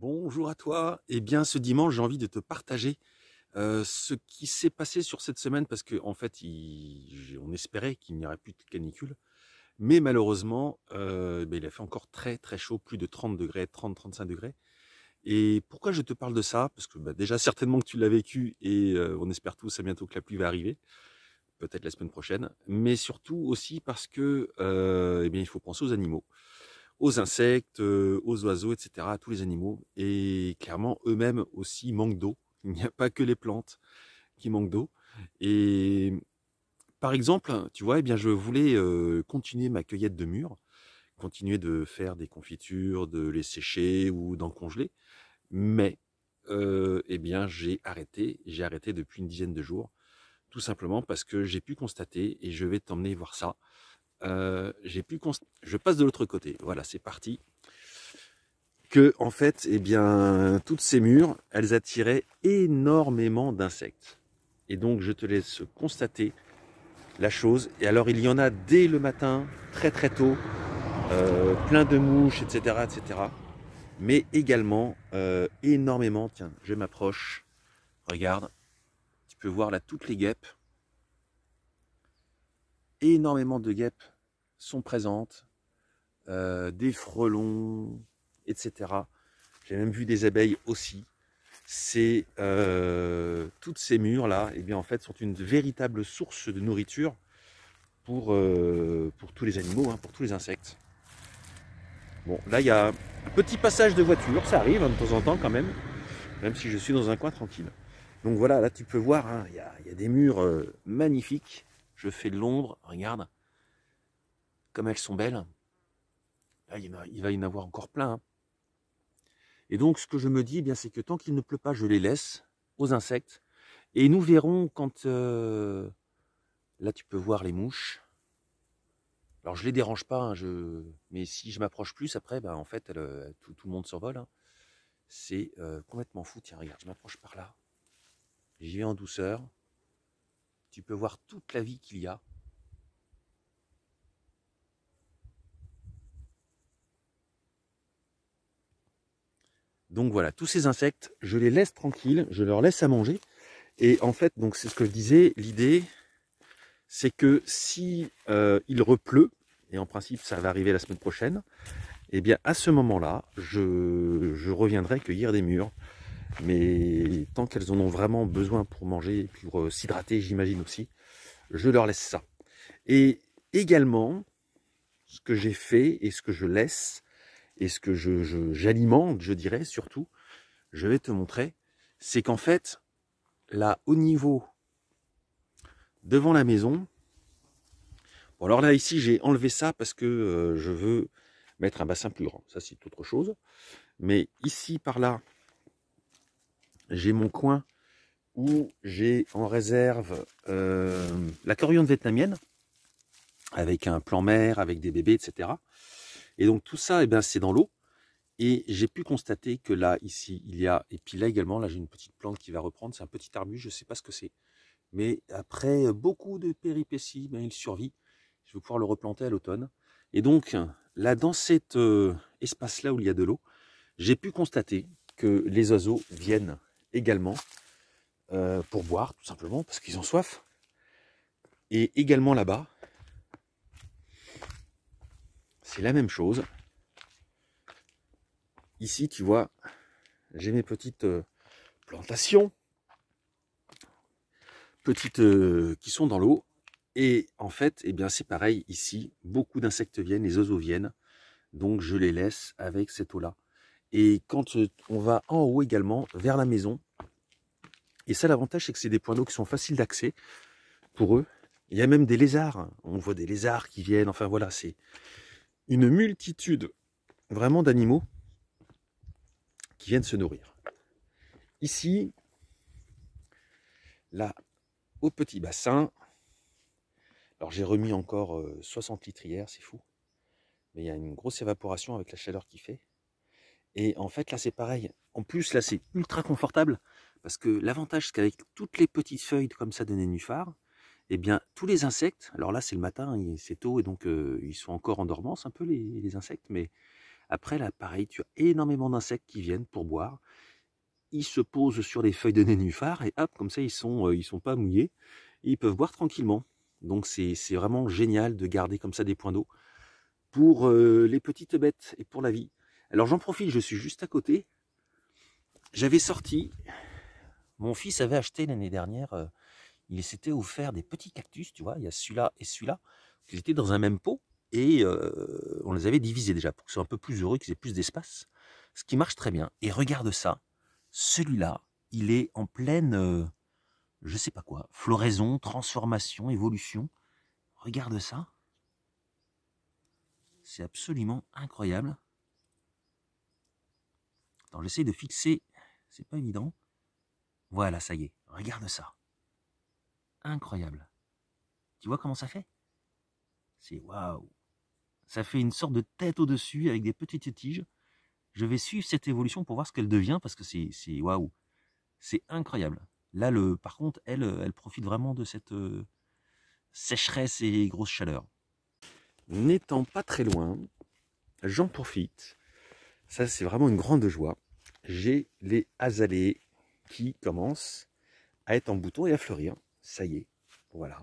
Bonjour à toi. Eh bien, ce dimanche, j'ai envie de te partager euh, ce qui s'est passé sur cette semaine parce qu'en en fait, on espérait qu'il n'y aurait plus de canicule. Mais malheureusement, euh, ben, il a fait encore très très chaud, plus de 30 degrés, 30-35 degrés. Et pourquoi je te parle de ça Parce que ben, déjà certainement que tu l'as vécu et euh, on espère tous à bientôt que la pluie va arriver, peut-être la semaine prochaine. Mais surtout aussi parce que eh bien, il faut penser aux animaux aux insectes, euh, aux oiseaux, etc., à tous les animaux. Et clairement, eux-mêmes aussi manquent d'eau. Il n'y a pas que les plantes qui manquent d'eau. Et par exemple, tu vois, eh bien, je voulais euh, continuer ma cueillette de mûres, continuer de faire des confitures, de les sécher ou d'en congeler. Mais, euh, eh bien, j'ai arrêté. J'ai arrêté depuis une dizaine de jours, tout simplement parce que j'ai pu constater, et je vais t'emmener voir ça, euh, j'ai pu je passe de l'autre côté. Voilà, c'est parti. Que en fait, eh bien, toutes ces murs, elles attiraient énormément d'insectes. Et donc, je te laisse constater la chose. Et alors, il y en a dès le matin, très très tôt, euh, plein de mouches, etc., etc. Mais également euh, énormément. Tiens, je m'approche. Regarde, tu peux voir là toutes les guêpes énormément de guêpes sont présentes, euh, des frelons, etc. J'ai même vu des abeilles aussi. C'est euh, toutes ces murs là, eh bien en fait sont une véritable source de nourriture pour, euh, pour tous les animaux, hein, pour tous les insectes. Bon, là il y a un petit passage de voiture, ça arrive hein, de temps en temps quand même, même si je suis dans un coin tranquille. Donc voilà, là tu peux voir, hein, il y, y, a des murs magnifiques. Je fais de l'ombre, regarde comme elles sont belles. il, va y en avoir encore plein. Hein. Et donc, ce que je me dis, eh bien, c'est que tant qu'il ne pleut pas, je les laisse aux insectes. Et nous verrons quand... Euh, là, tu peux voir les mouches. Alors, je les dérange pas, hein, je... mais si je m'approche plus, après, bah, en fait, euh, tout, le monde s'envole. Hein. C'est euh, complètement fou. Tiens, regarde, je m'approche par là. J'y vais en douceur. Tu peux voir toute la vie qu'il y a. Donc voilà, tous ces insectes, je les laisse tranquilles, je leur laisse à manger. Et en fait, donc c'est ce que je disais, l'idée, c'est que si euh, il repleut, et en principe ça va arriver la semaine prochaine, eh bien à ce moment-là, je, reviendrai cueillir des murs. Mais tant qu'elles en ont vraiment besoin pour manger, pour euh, s'hydrater, j'imagine aussi, je leur laisse ça. Et également, ce que j'ai fait et ce que je laisse, et ce que j'alimente, je, j'alimente, je dirais surtout, je vais te montrer, c'est qu'en fait, là, au niveau, devant la maison, bon alors là, ici, j'ai enlevé ça parce que euh, je veux mettre un bassin plus grand, ça c'est autre chose, mais ici, par là, j'ai mon coin où j'ai en réserve euh, la coriandre vietnamienne, avec un plan mère, avec des bébés, etc. Et donc tout ça, eh ben, c'est dans l'eau. Et j'ai pu constater que là, ici, il y a, et puis là également, là j'ai une petite plante qui va reprendre, c'est un petit arbuste, je ne sais pas ce que c'est. Mais après beaucoup de péripéties, ben, il survit. Je vais pouvoir le replanter à l'automne. Et donc, là, dans cet euh, espace-là où il y a de l'eau, j'ai pu constater que les oiseaux viennent également euh, pour boire, tout simplement, parce qu'ils ont soif. Et également là-bas, c'est la même chose. Ici, tu vois, j'ai mes petites euh, plantations, petites euh, qui sont dans l'eau. Et en fait, et eh bien, c'est pareil ici. Beaucoup d'insectes viennent, les oiseaux viennent. Donc, je les laisse avec cette eau-là. Et quand euh, on va en haut également, vers la maison, et ça, l'avantage, c'est que c'est des points d'eau qui sont faciles d'accès pour eux. Il y a même des lézards. On voit des lézards qui viennent. Enfin, voilà, c'est une multitude vraiment d'animaux qui viennent se nourrir. Ici, là, au petit bassin, alors j'ai remis encore 60 euh, litres hier, c'est fou, mais il y a une grosse évaporation avec la chaleur qui fait. Et en fait, là, c'est pareil. En plus, là, c'est ultra confortable parce que l'avantage, c'est qu'avec toutes les petites feuilles comme ça de nénuphars, eh bien, tous les insectes, alors là, c'est le matin, c'est tôt, et donc ils sont encore en dormance un peu, les, insectes, mais après, là, pareil, tu as énormément d'insectes qui viennent pour boire. Ils se posent sur les feuilles de nénuphar, et hop, comme ça, ils sont, sont pas mouillés, ils peuvent boire tranquillement. Donc, c'est vraiment génial de garder comme ça des points d'eau pour les petites bêtes et pour la vie. Alors, j'en profite, je suis juste à côté. J'avais sorti, mon fils avait acheté l'année dernière il s'était offert des petits cactus, tu vois, il y a celui-là et celui-là, qui étaient dans un même pot, et euh, on les avait divisés déjà, pour qu'ils soient un peu plus heureux, qu'ils aient plus d'espace, ce qui marche très bien. Et regarde ça, celui-là, il est en pleine, euh, je sais pas quoi, floraison, transformation, évolution. Regarde ça. C'est absolument incroyable. Attends, j'essaie de fixer. C'est pas évident. Voilà, ça y est. Regarde ça incroyable. Tu vois comment ça fait C'est waouh Ça fait une sorte de tête au-dessus avec des petites tiges. Je vais suivre cette évolution pour voir ce qu'elle devient parce que c'est waouh C'est incroyable. Là, le, par contre, elle, elle profite vraiment de cette euh, sécheresse et grosse chaleur. N'étant pas très loin, j'en profite. Ça, c'est vraiment une grande joie. J'ai les azalées qui commencent à être en bouton et à fleurir ça y est, voilà.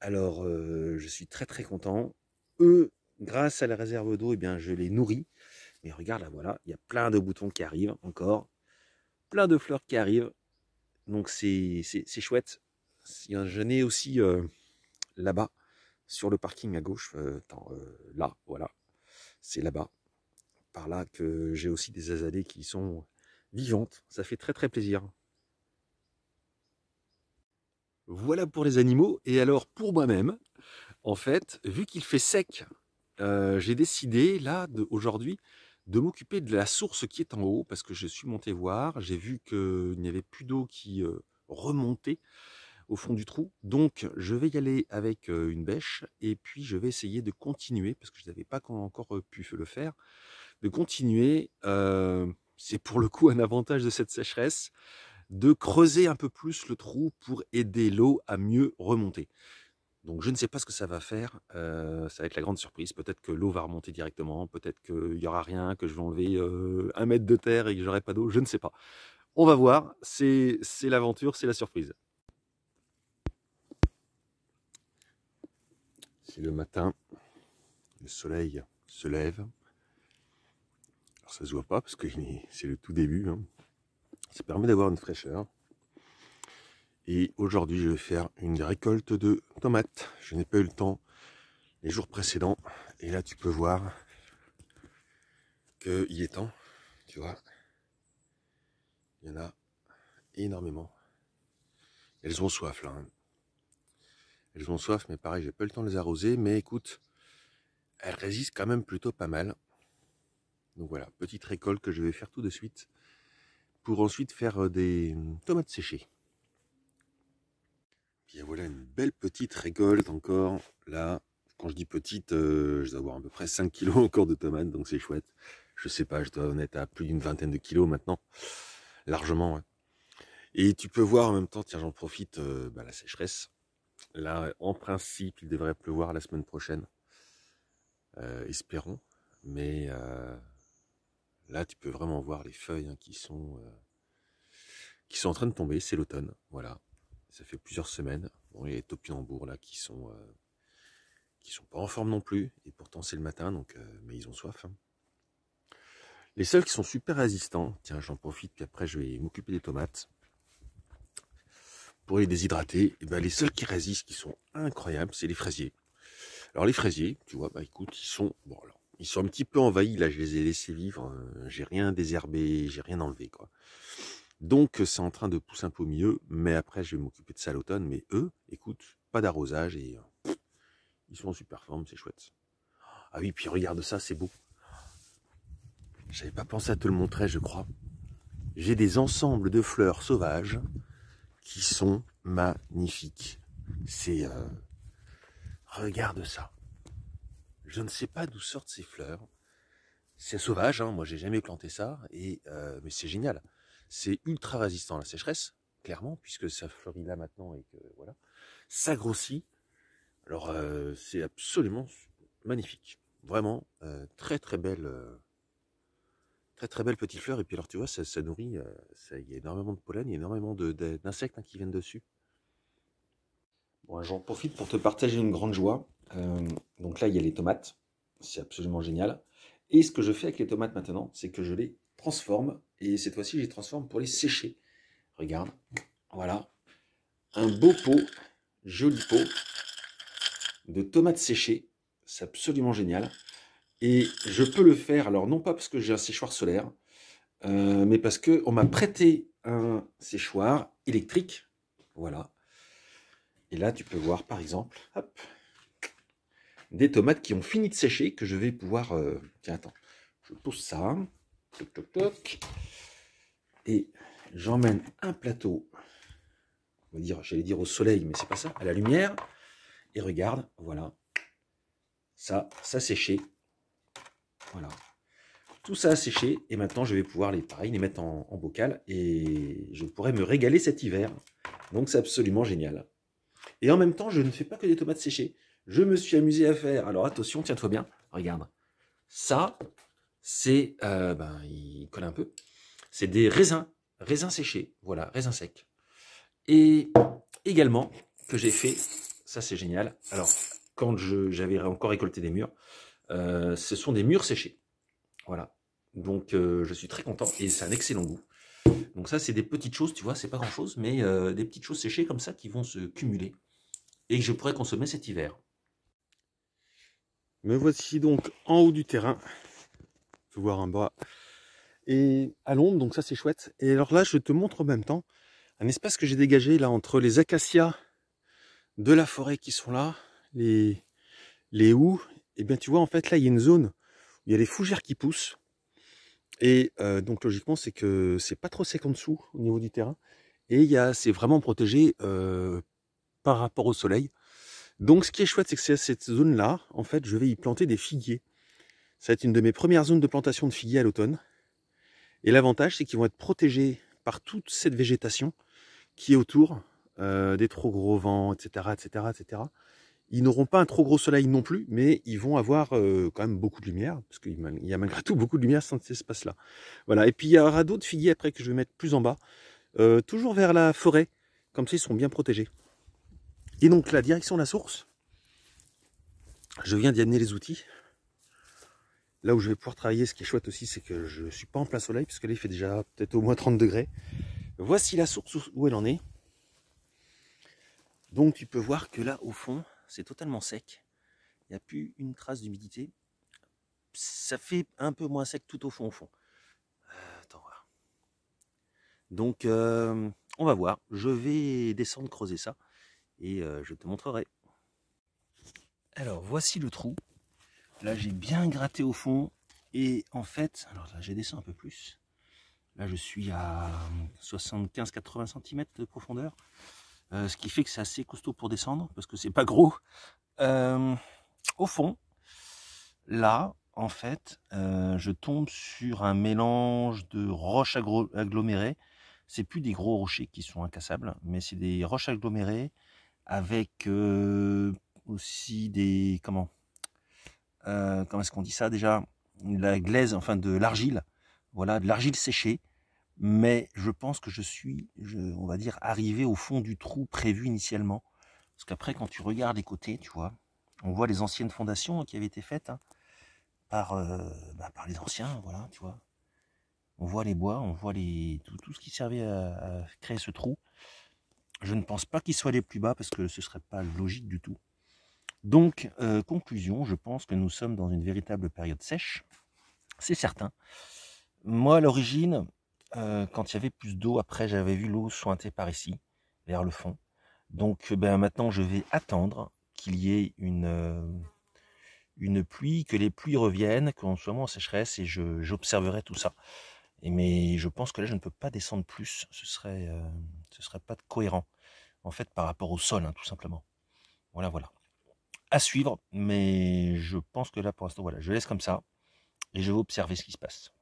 Alors, euh, je suis très très content. Eux, grâce à la réserve d'eau, et eh bien, je les nourris. Mais regarde, là, voilà, il y a plein de boutons qui arrivent encore, plein de fleurs qui arrivent. Donc, c'est chouette. Je n'ai aussi euh, là-bas, sur le parking à gauche, euh, là, voilà, c'est là-bas, par là que j'ai aussi des azalées qui sont vivantes. Ça fait très très plaisir. Voilà pour les animaux. Et alors, pour moi-même, en fait, vu qu'il fait sec, euh, j'ai décidé, là, aujourd'hui, de m'occuper de la source qui est en haut, parce que je suis monté voir, j'ai vu qu'il n'y avait plus d'eau qui euh, remontait au fond du trou. Donc, je vais y aller avec euh, une bêche, et puis je vais essayer de continuer, parce que je n'avais pas encore pu le faire, de continuer. C'est pour le coup un avantage de cette sécheresse de creuser un peu plus le trou pour aider l'eau à mieux remonter. Donc je ne sais pas ce que ça va faire, euh, ça va être la grande surprise, peut-être que l'eau va remonter directement, peut-être qu'il n'y aura rien, que je vais enlever euh, un mètre de terre et que j'aurai pas d'eau, je ne sais pas. On va voir, c'est l'aventure, c'est la surprise. C'est le matin, le soleil se lève. Alors ça se voit pas parce que c'est le tout début, hein. Ça permet d'avoir une fraîcheur. Et aujourd'hui, je vais faire une récolte de tomates. Je n'ai pas eu le temps les jours précédents. Et là, tu peux voir qu'il est temps. Tu vois, il y en a énormément. Elles ont soif, là. Hein. Elles ont soif, mais pareil, j'ai pas eu le temps de les arroser. Mais écoute, elles résistent quand même plutôt pas mal. Donc voilà, petite récolte que je vais faire tout de suite pour ensuite faire euh, des euh, tomates séchées. Bien voilà une belle petite récolte encore. Là, quand je dis petite, euh, je dois avoir à peu près 5 kilos encore de tomates, donc c'est chouette. Je sais pas, je dois en être à plus d'une vingtaine de kilos maintenant. Largement, Et tu peux voir en même temps, tiens, j'en profite, bah, la sécheresse. Là, en principe, il devrait pleuvoir la semaine prochaine. espérons. Mais Là, tu peux vraiment voir les feuilles hein, qui sont euh, qui sont en train de tomber. C'est l'automne, voilà. Ça fait plusieurs semaines. Bon, il y a les topinambours là qui sont euh, qui sont pas en forme non plus, et pourtant c'est le matin, donc euh, mais ils ont soif. Hein. Les seuls qui sont super résistants, tiens, j'en profite, puis après je vais m'occuper des tomates pour les déshydrater. Eh ben les seuls qui résistent, qui sont incroyables, c'est les fraisiers. Alors les fraisiers, tu vois, bah écoute, ils sont bon alors ils sont un petit peu envahis. Là, je les ai laissés vivre. Hein, j'ai rien désherbé, j'ai rien enlevé, quoi. Donc, c'est en train de pousser un peu mieux. Mais après, je vais m'occuper de ça l'automne. Mais eux, écoute, pas d'arrosage et ils sont en super forme. C'est chouette. Ah oui, puis regarde ça, c'est beau. J'avais pas pensé à te le montrer, je crois. J'ai des ensembles de fleurs sauvages qui sont magnifiques. C'est euh, regarde ça. Je ne sais pas d'où sortent ces fleurs. C'est sauvage, hein, moi j'ai jamais planté ça, et euh, mais c'est génial. C'est ultra résistant à la sécheresse, clairement, puisque ça fleurit là maintenant et que voilà. Ça grossit. Alors euh, c'est absolument magnifique. Vraiment, euh, très très belle. Très, très belle petite fleur et puis alors tu vois ça, nourrit ça, il y a énormément de pollen il y a énormément d'insectes hein, qui viennent dessus bon j'en profite pour te partager une grande joie euh, donc là, il y a les tomates. C'est absolument génial. Et ce que je fais avec les tomates maintenant, c'est que je les transforme. Et cette fois-ci, je les transforme pour les sécher. Regarde. Voilà. Un beau pot, joli pot, de tomates séchées. C'est absolument génial. Et je peux le faire, alors non pas parce que j'ai un séchoir solaire, euh, mais parce qu'on m'a prêté un séchoir électrique. Voilà. Et là, tu peux voir, par exemple, des tomates qui ont fini de sécher, que je vais pouvoir... Euh, tiens, attends, je pousse ça. Toc, toc, toc. Et j'emmène un plateau, on va dire, j'allais dire au soleil, mais c'est pas ça, à la lumière. Et regarde, voilà, ça, ça a séché. Voilà. Tout ça a séché et maintenant je vais pouvoir les, pareil, les mettre en, en bocal et je pourrai me régaler cet hiver. Donc c'est absolument génial. Et en même temps, je ne fais pas que des tomates séchées je me suis amusé à faire. Alors attention, tiens-toi bien, regarde. Ça, c'est, euh, ben, il colle un peu. C'est des raisins, raisins séchés, voilà, raisins secs. Et également, que j'ai fait, ça c'est génial. Alors, quand j'avais encore récolté des murs, euh, ce sont des murs séchés. Voilà. Donc, euh, je suis très content et c'est un excellent goût. Donc ça, c'est des petites choses, tu vois, c'est pas grand-chose, mais des petites choses séchées comme ça qui vont se cumuler et que je pourrais consommer cet hiver. Me voici donc en haut du terrain, voir en bas, et à l'ombre, donc ça c'est chouette. Et alors là, je te montre en même temps un espace que j'ai dégagé là entre les acacias de la forêt qui sont là, les, les houx. Et eh bien tu vois, en fait là, il y a une zone où il y a les fougères qui poussent. Et euh, donc logiquement, c'est que c'est pas trop sec en dessous au niveau du terrain. Et c'est vraiment protégé euh, par rapport au soleil. Donc ce qui est chouette, c'est que c'est cette zone-là, en fait, je vais y planter des figuiers. Ça va être une de mes premières zones de plantation de figuiers à l'automne. Et l'avantage, c'est qu'ils vont être protégés par toute cette végétation qui est autour euh, des trop gros vents, etc., etc., etc. Ils n'auront pas un trop gros soleil non plus, mais ils vont avoir euh, quand même beaucoup de lumière, parce qu'il y a malgré tout beaucoup de lumière dans cet espace-là. Voilà. Et puis il y aura d'autres figuiers après que je vais mettre plus en bas, euh, toujours vers la forêt, comme ça ils sont bien protégés. Et donc la direction de la source, je viens d'y amener les outils. Là où je vais pouvoir travailler, ce qui est chouette aussi, c'est que je ne suis pas en plein soleil, puisque là il fait déjà peut-être au moins 30 degrés. Voici la source où elle en est. Donc tu peux voir que là au fond, c'est totalement sec. Il n'y a plus une trace d'humidité. Ça fait un peu moins sec tout au fond au fond. Euh, attends Donc euh, on va voir. Je vais descendre creuser ça et euh, je te montrerai. Alors voici le trou. Là j'ai bien gratté au fond et en fait, alors là j'ai descendu un peu plus. Là je suis à 75-80 cm de profondeur. Euh, ce qui fait que c'est assez costaud pour descendre parce que c'est pas gros. Euh, au fond, là, en fait, je tombe sur un mélange de roches agglomérées. C'est plus des gros rochers qui sont incassables, mais c'est des roches agglomérées avec euh, aussi des comment euh, comment est-ce qu'on dit ça déjà la glaise enfin de l'argile voilà de l'argile séchée mais je pense que je suis on va dire arrivé au fond du trou prévu initialement parce qu'après quand tu regardes les côtés tu vois on voit les anciennes fondations qui avaient été faites hein, par euh, bah, par les anciens voilà tu vois on voit les bois on voit les tout, ce qui servait à créer ce trou je ne pense pas qu'ils soient les plus bas parce que ce ne serait pas logique du tout. Donc, euh, conclusion, je pense que nous sommes dans une véritable période sèche, c'est certain. Moi, à l'origine, euh, quand il y avait plus d'eau, après j'avais vu l'eau sointer par ici, vers le fond. Donc euh, ben, maintenant, je vais attendre qu'il y ait une, une pluie, que les pluies reviennent, qu'on soit en sécheresse, et j'observerai tout ça. mais je pense que là, je ne peux pas descendre plus, ce serait, ce serait pas cohérent en fait, par rapport au sol, hein, tout simplement. Voilà, voilà. À suivre, mais je pense que là, pour l'instant, voilà, je laisse comme ça et je vais observer ce qui se passe.